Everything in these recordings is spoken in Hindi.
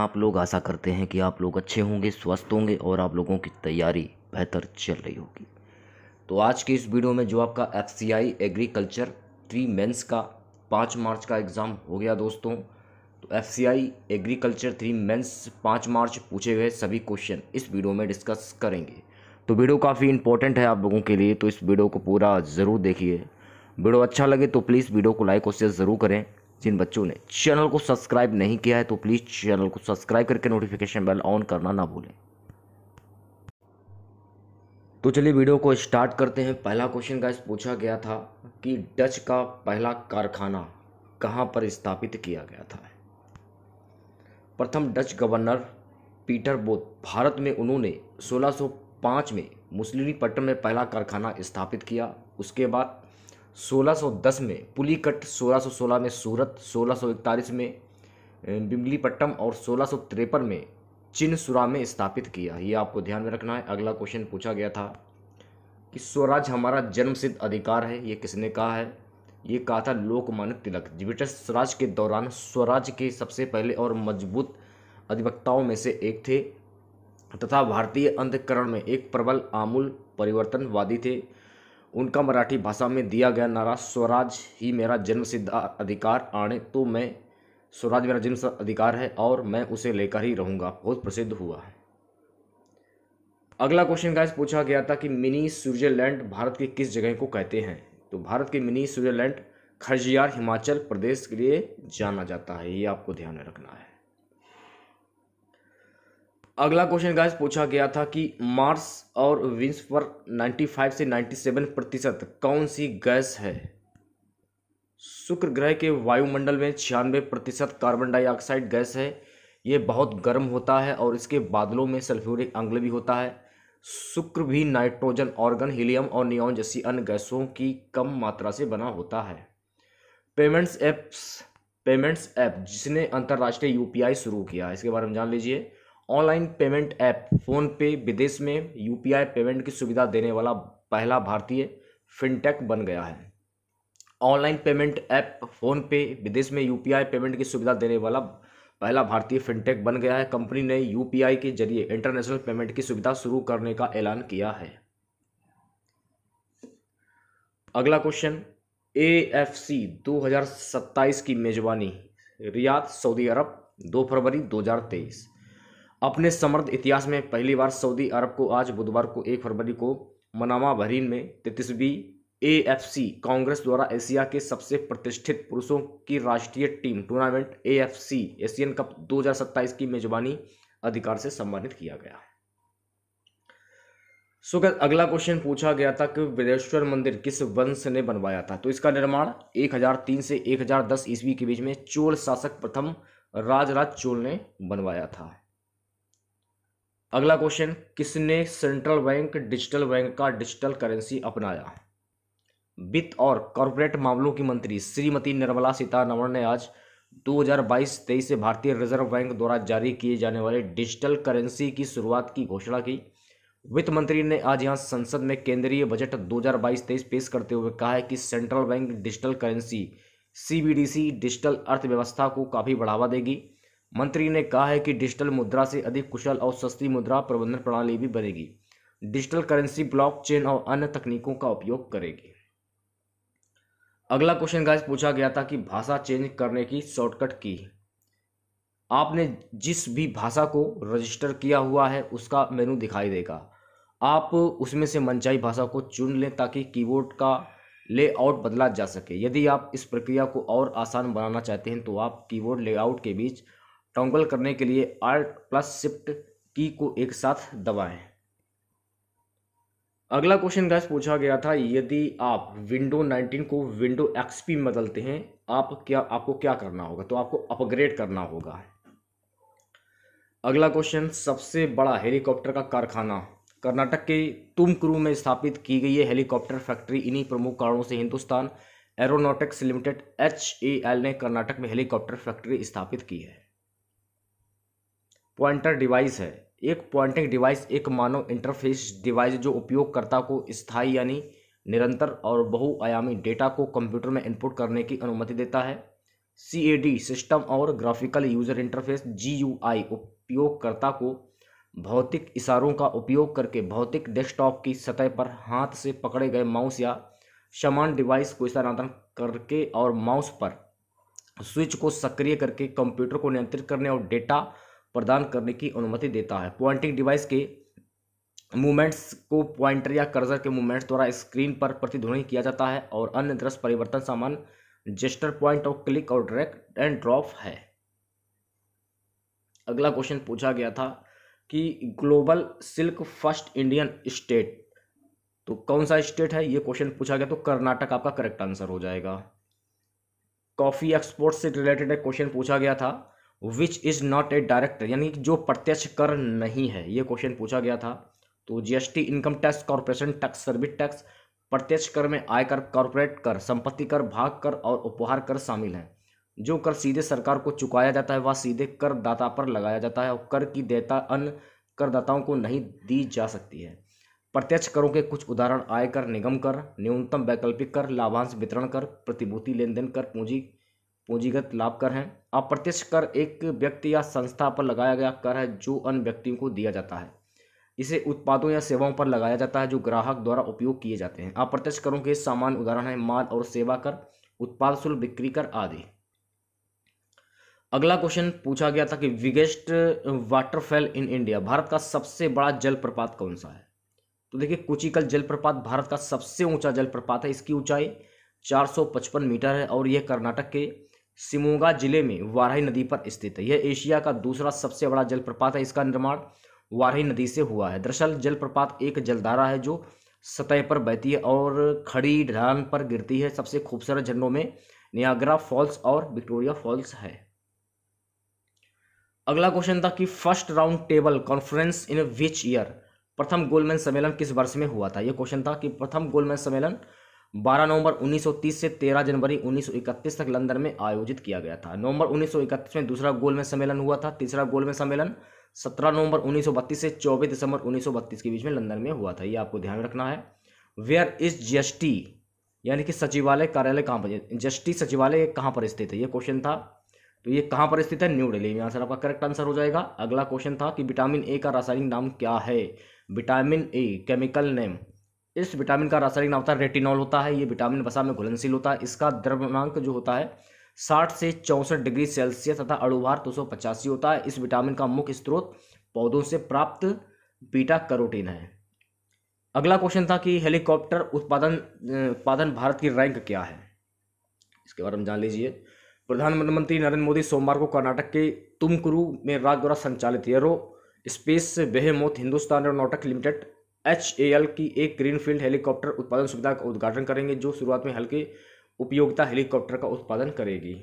आप लोग आशा करते हैं कि आप लोग अच्छे होंगे स्वस्थ होंगे और आप लोगों की तैयारी बेहतर चल रही होगी तो आज के इस वीडियो में जो आपका F C I agriculture three mains का पाँच मार्च का एग्ज़ाम हो गया दोस्तों तो F C I agriculture three mains पाँच मार्च पूछे हुए सभी क्वेश्चन इस वीडियो में डिस्कस करेंगे तो वीडियो काफ़ी इंपॉर्टेंट है आप लोगों के लिए तो इस वीडियो को पूरा ज़रूर देखिए वीडियो अच्छा लगे तो प्लीज़ वीडियो को लाइक और शेयर ज़रूर करें जिन बच्चों ने चैनल को सब्सक्राइब नहीं किया है तो प्लीज़ चैनल को सब्सक्राइब करके नोटिफिकेशन बेल ऑन करना ना भूलें तो चलिए वीडियो को स्टार्ट करते हैं पहला क्वेश्चन का पूछा गया था कि डच का पहला कारखाना कहाँ पर स्थापित किया गया था प्रथम Dutch governor Peter Both Bharat में उन्होंने 1605 में पट्टन में पहला कारखाना स्थापित किया उसके बाद 1610 में पुलिकट 1616 में सूरत 1641 में बिमलीपट्टम और सोलह में चिन्सुरा में स्थापित किया ये आपको ध्यान में रखना है अगला क्वेश्चन पूछा गया था कि स्वराज हमारा जन्मसिद्ध अधिकार है ये किसने कहा है ये कहा था लोकमान्य तिलक ब्रिटिश स्वराज के दौरान स्वराज के सबसे पहले और मजबूत अधिवक्ताओं में से एक थे तथा भारतीय अंधकरण में एक प्रबल आमूल परिवर्तनवादी थे उनका मराठी भाषा में दिया गया नारा स्वराज ही मेरा जन्म सिद्ध अधिकार आने तो मैं स्वराज मेरा जन्म अधिकार है और मैं उसे लेकर ही रहूँगा बहुत प्रसिद्ध हुआ है अगला क्वेश्चन गाइस पूछा गया था कि मिनी स्विट्जरलैंड भारत की किस जगह को कहते हैं तो भारत के मिनी स्विट्जरलैंड खरजियार हिमाचल प्रदेश के लिए जाना जाता है ये आपको ध्यान में रखना है अगला क्वेश्चन गाइस पूछा गया था कि मार्स और विंस पर 95 से 97 प्रतिशत कौन सी गैस है शुक्र ग्रह के वायुमंडल में छियानवे प्रतिशत कार्बन डाइऑक्साइड गैस है ये बहुत गर्म होता है और इसके बादलों में सल्फ्यूरिक अम्ल भी होता है शुक्र भी नाइट्रोजन ऑर्गन हीलियम और नियोन जैसी अन्य गैसों की कम मात्रा से बना होता है पेमेंट्स एप्स पेमेंट्स ऐप जिसने अंतर्राष्ट्रीय यूपीआई शुरू किया इसके बारे में जान लीजिए ऑनलाइन पेमेंट ऐप फोन पे विदेश में यूपीआई पेमेंट की सुविधा देने वाला पहला भारतीय फिनटेक बन गया है ऑनलाइन पेमेंट ऐप फोन पे विदेश में यूपीआई पेमेंट की सुविधा देने वाला पहला भारतीय फिनटेक बन गया है कंपनी ने यूपीआई के जरिए इंटरनेशनल पेमेंट की सुविधा शुरू करने का ऐलान किया है अगला क्वेश्चन ए एफ सी दो हजार सत्ताईस की मेजबानी रियाद सऊदी अरब दो फरवरी दो हजार तेईस अपने समृद्ध इतिहास में पहली बार सऊदी अरब को आज बुधवार को एक फरवरी को मनामा बहरीन में तैतीसवीं सी कांग्रेस द्वारा एशिया के सबसे प्रतिष्ठित पुरुषों की राष्ट्रीय team tournament A F C Asian cup 2027 की मेजबानी अधिकार से सम्मानित किया गया सो so, अगला क्वेश्चन पूछा गया था कि विदेश्वर मंदिर किस वंश ने बनवाया था तो इसका निर्माण 1003 से 1010 ईस्वी के बीच में चोल शासक प्रथम राजराज चोल ने बनवाया था अगला क्वेश्चन किसने सेंट्रल बैंक डिजिटल बैंक का डिजिटल करेंसी अपनाया वित्त और कॉरपोरेट मामलों की मंत्री श्रीमती निर्मला सीतारमण ने आज 2022-23 से भारतीय रिजर्व बैंक द्वारा जारी किए जाने वाले डिजिटल करेंसी की शुरुआत की घोषणा की वित्त मंत्री ने आज यहां संसद में केंद्रीय बजट 2022-23 पेश करते हुए कहा है कि central bank digital currency C digital अर्थव्यवस्था को काफ़ी बढ़ावा देगी मंत्री ने कहा है कि डिजिटल मुद्रा से अधिक कुशल और सस्ती मुद्रा प्रबंधन प्रणाली भी बनेगी डिजिटल करेंसी ब्लॉकचेन और अन्य तकनीकों का उपयोग करेगी अगला क्वेश्चन गाइस पूछा गया था कि भाषा चेंज करने की शॉर्टकट की आपने जिस भी भाषा को रजिस्टर किया हुआ है उसका मेनू दिखाई देगा आप उसमें से मनचाही भाषा को चुन लें ताकि कीबोर्ड का लेआउट बदला जा सके यदि आप इस प्रक्रिया को और आसान बनाना चाहते हैं तो आप कीबोर्ड लेआउट के बीच टॉगल करने के लिए आर्ट प्लस शिफ्ट की को एक साथ दबाएं अगला क्वेश्चन गैस पूछा गया था यदि आप विंडो 19 को विंडो एक्सपी में बदलते हैं आप क्या आपको क्या करना होगा तो आपको अपग्रेड करना होगा अगला क्वेश्चन सबसे बड़ा हेलीकॉप्टर का कारखाना कर्नाटक के तुमकुरू में स्थापित की गई है हेलीकॉप्टर फैक्ट्री इन्हीं प्रमुख कारणों से हिंदुस्तान एरोनॉटिक्स लिमिटेड एच ने कर्नाटक में हेलीकॉप्टर फैक्ट्री स्थापित की है पॉइंटर डिवाइस है एक पॉइंटिंग डिवाइस एक मानव इंटरफेस डिवाइस जो उपयोगकर्ता को स्थायी यानी निरंतर और बहुआयामी डेटा को कंप्यूटर में इनपुट करने की अनुमति देता है सी सिस्टम और ग्राफिकल यूजर इंटरफेस जी उपयोगकर्ता को भौतिक इशारों का उपयोग करके भौतिक डेस्कटॉप की सतह पर हाथ से पकड़े गए माउस या समान डिवाइस को स्थानांतरण करके और माउस पर स्विच को सक्रिय करके कंप्यूटर को नियंत्रित करने और डेटा प्रदान करने की अनुमति देता है पॉइंटिंग डिवाइस के मूवमेंट्स को पॉइंटर या कर्जर के मूवमेंट्स द्वारा स्क्रीन पर प्रतिध्वनि किया जाता है और अन्य दृश्य परिवर्तन सामान जेस्टर पॉइंट ऑफ क्लिक और डायरेक्ट एंड ड्रॉप है अगला क्वेश्चन पूछा गया था कि global silk first Indian state तो कौन सा स्टेट है ये क्वेश्चन पूछा गया तो कर्नाटक आपका करेक्ट आंसर हो जाएगा कॉफ़ी एक्सपोर्ट से रिलेटेड एक क्वेश्चन पूछा गया था which is not a direct यानी जो प्रत्यक्ष कर नहीं है ये क्वेश्चन पूछा गया था तो GST income tax corporation tax service tax प्रत्यक्ष कर में आयकर कॉरपोरेट कर संपत्ति कर भाग कर और उपहार कर शामिल हैं जो कर सीधे सरकार को चुकाया जाता है वह सीधे करदाता पर लगाया जाता है और कर की देयता अन्य करदाताओं को नहीं दी जा सकती है प्रत्यक्ष करों के कुछ उदाहरण आयकर निगम कर न्यूनतम वैकल्पिक कर लाभांश वितरण कर प्रतिभूति लेन देन कर पूंजी पूंजीगत लाभ कर है अप्रत्यक्ष कर एक व्यक्ति या संस्था पर लगाया गया कर है जो अन्य व्यक्तियों को दिया जाता है इसे उत्पादों या सेवाओं पर लगाया जाता है जो ग्राहक द्वारा उपयोग किए जाते हैं अप्रत्यक्ष करों के सामान्य उदाहरण है माल और सेवा कर उत्पाद शुल्क बिक्री कर आदि अगला क्वेश्चन पूछा गया था कि biggest waterfall in India Bharat का सबसे बड़ा जलप्रपात कौन सा है तो देखिए कुचिकल जलप्रपात भारत का सबसे ऊंचा जलप्रपात है इसकी ऊंचाई 455 मीटर है और यह कर्नाटक के सिमोगा जिले में वाराही नदी पर स्थित है यह एशिया का दूसरा सबसे बड़ा जलप्रपात है इसका निर्माण वाराही नदी से हुआ है दरअसल जलप्रपात एक जलधारा है जो सतह पर बहती है और खड़ी ढलान पर गिरती है सबसे खूबसूरत झरनों में नियाग्रा फॉल्स और विक्टोरिया फॉल्स है अगला क्वेश्चन था कि first round table conference in which year प्रथम गोलमैन सम्मेलन किस वर्ष में हुआ था यह क्वेश्चन था कि प्रथम गोलमैन सम्मेलन 12 नवंबर 1930 से 13 जनवरी 1931 तक लंदन में आयोजित किया गया था नवंबर 1931 में दूसरा गोल में सम्मेलन हुआ था तीसरा गोल में सम्मेलन 17 नवंबर 1932 से 24 दिसंबर 1932 के बीच में लंदन में हुआ था ये आपको ध्यान रखना है वेयर इज जस्टी यानी कि सचिवालय कार्यालय कहाँ पर जस्टी सचिवालय कहाँ पर स्थित है ये क्वेश्चन था तो ये कहाँ पर स्थित है न्यू डेली में आंसर आपका करेक्ट आंसर हो जाएगा अगला क्वेश्चन था कि विटामिन ए का रासायनिक नाम क्या है विटामिन ए केमिकल नेम इस विटामिन का रासायनिक नाम होता है रेटिनॉल होता है ये विटामिन वसा में घुलनशील होता है इसका द्रव्यमांक जो होता है साठ से चौंसठ डिग्री सेल्सियस तथा अड़ुभार दो सौ होता है इस विटामिन का मुख्य स्त्रोत पौधों से प्राप्त बीटा करोटीन है अगला क्वेश्चन था कि हेलीकॉप्टर उत्पादन उत्पादन भारत की रैंक क्या है इसके बारे में जान लीजिए प्रधानमंत्री नरेंद्र मोदी सोमवार को कर्नाटक के तुमकुरु में राज्य द्वारा संचालित aerospace behemoth Hindustan aeronautic limited H A L की एक ग्रीनफील्ड हेलीकॉप्टर उत्पादन सुविधा का उद्घाटन करेंगे जो शुरुआत में हल्के उपयोगिता हेलीकॉप्टर का उत्पादन करेगी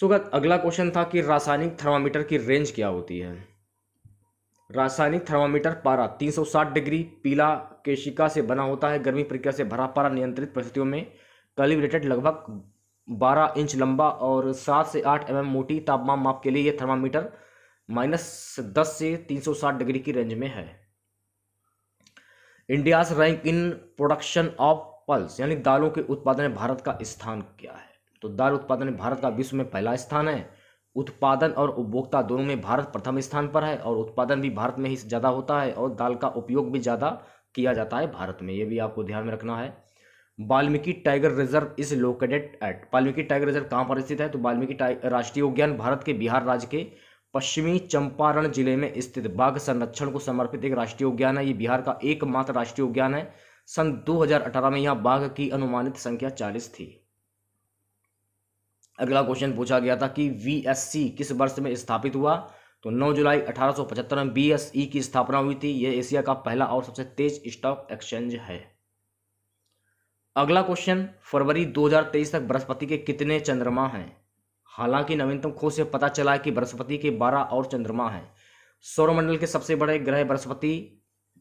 सुगत अगला क्वेश्चन था कि रासायनिक थर्मामीटर की रेंज क्या होती है रासायनिक थर्मामीटर पारा 360 डिग्री पीला केशिका से बना होता है गर्मी प्रक्रिया से भरा पारा नियंत्रित परिस्थितियों में कैलिब्रेटेड लगभग 12 इंच लंबा और 7 से 8 एम mm मोटी तापमान माप के लिए यह थर्मामीटर माइनस दस से तीन सौ साठ डिग्री की रेंज में है India's rank in production of pulse यानी दालों के उत्पादन में भारत का स्थान क्या है तो दाल उत्पादन में भारत का विश्व में पहला स्थान है उत्पादन और उपभोक्ता दोनों में भारत प्रथम स्थान पर है और उत्पादन भी भारत में ही ज़्यादा होता है और दाल का उपयोग भी ज़्यादा किया जाता है भारत में ये भी आपको ध्यान में रखना है Valmiki tiger reserve is located at Valmiki tiger reserve कहाँ पर स्थित है तो वाल्मीकि राष्ट्रीय उद्यान भारत के बिहार राज्य के पश्चिमी चंपारण जिले में स्थित बाघ संरक्षण को समर्पित एक राष्ट्रीय उद्यान है ये बिहार का एकमात्र राष्ट्रीय उद्यान है सन 2018 में यहाँ बाघ की अनुमानित संख्या 40 थी अगला क्वेश्चन पूछा गया था कि वीएससी किस वर्ष में स्थापित हुआ तो 9 जुलाई 1875 में बीएसई e की स्थापना हुई थी यह एशिया का पहला और सबसे तेज स्टॉक एक्सचेंज है अगला क्वेश्चन फरवरी 2023 तक बृहस्पति के कितने चंद्रमा हैं हालांकि नवीनतम खोज से पता चला कि बृहस्पति के बारह और चंद्रमा हैं सौरमंडल के सबसे बड़े ग्रह बृहस्पति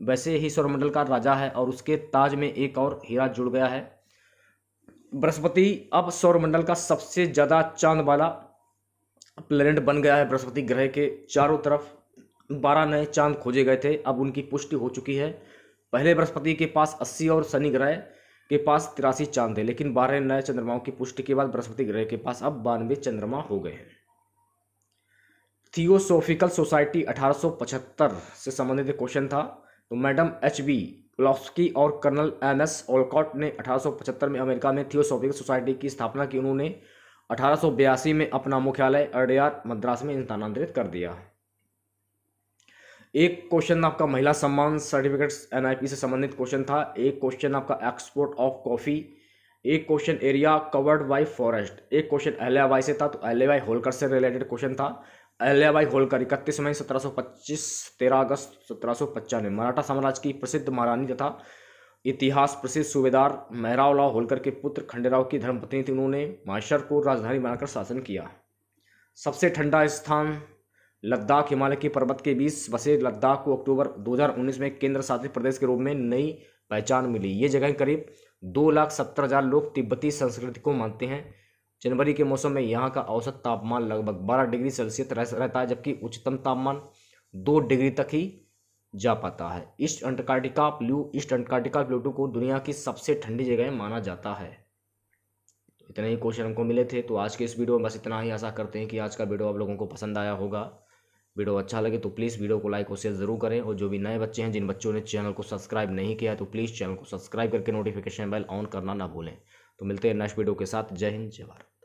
वैसे ही सौरमंडल का राजा है और उसके ताज में एक और हीरा जुड़ गया है बृहस्पति अब सौरमंडल का सबसे ज़्यादा चांद वाला प्लेनेट बन गया है बृहस्पति ग्रह के चारों तरफ बारह नए चांद खोजे गए थे अब उनकी पुष्टि हो चुकी है पहले बृहस्पति के पास अस्सी और शनि ग्रह के पास तिरासी चांद थे लेकिन बारह नए चंद्रमाओं की पुष्टि के बाद बृहस्पति ग्रह के पास अब बानवे चंद्रमा हो गए हैं थियोसोफिकल सोसाइटी 1875 से संबंधित क्वेश्चन था तो मैडम एच बी प्लॉफ्सकी और कर्नल एम एस ओलकॉट ने 1875 में अमेरिका में थियोसोफिकल सोसाइटी की स्थापना की उन्होंने अठारह में अपना मुख्यालय अडयार मद्रास में स्थानांतरित कर दिया एक क्वेश्चन आपका महिला सम्मान सर्टिफिकेट्स एन से संबंधित क्वेश्चन था एक क्वेश्चन आपका एक्सपोर्ट ऑफ कॉफ़ी एक question area covered by forest एक क्वेश्चन अहल्याबाई से था तो अहल्याबाई होलकर से रिलेटेड क्वेश्चन था अहल्याबाई होलकर इकतीस मई सत्रह सौ पच्चीस तेरह अगस्त सत्रह सौ पचानवे मराठा साम्राज्य की प्रसिद्ध महारानी तथा इतिहास प्रसिद्ध सूबेदार मेहरावलाव होलकर के पुत्र खंडेराव की धर्मपत्नी थी उन्होंने माहेश्वर को राजधानी बनाकर शासन किया सबसे ठंडा स्थान लद्दाख हिमालय के पर्वत के बीच बसे लद्दाख को अक्टूबर 2019 में केंद्र शासित प्रदेश के रूप में नई पहचान मिली ये जगह करीब दो लाख सत्तर हज़ार लोग तिब्बती संस्कृति को मानते हैं जनवरी के मौसम में यहाँ का औसत तापमान लगभग बारह डिग्री सेल्सियस रहता है जबकि उच्चतम तापमान दो डिग्री तक ही जा पाता है ईस्ट अंटार्कटिका प्लू ईस्ट अंटार्कटिका प्लूटो को दुनिया की सबसे ठंडी जगह माना जाता है इतने ही क्वेश्चन हमको मिले थे तो आज के इस वीडियो में बस इतना ही आशा करते हैं कि आज का वीडियो आप लोगों को पसंद आया होगा वीडियो अच्छा लगे तो प्लीज़ वीडियो को लाइक और शेयर जरूर करें और जो भी नए बच्चे हैं जिन बच्चों ने चैनल को सब्सक्राइब नहीं किया तो प्लीज़ चैनल को सब्सक्राइब करके नोटिफिकेशन बेल ऑन करना ना भूलें तो मिलते हैं नेक्स्ट वीडियो के साथ जय हिंद जय भारत